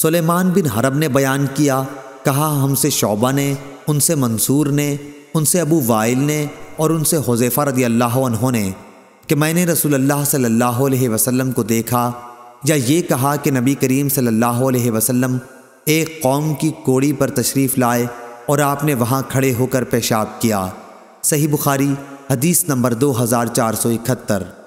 सुलेमान बिन हरब ने बयान किया कहा हमसे शोबा ने उनसे मंसूर ने उनसे अबू वाइल ने और उनसे हुजैफ़ा रदी अल्लाह ने कि मैंने रसूल अल्लाह सल्लल्लाहु अलैहि वसल्लम को देखा या ये कहा कि नबी करीम सल्लल्लाहु अलैहि वसल्लम एक कौम की कोड़ी पर तशरीफ़ लाए और आपने वहाँ खड़े होकर पेशाब किया सही बुखारी हदीस नंबर दो हज़ार चार सौ इकहत्तर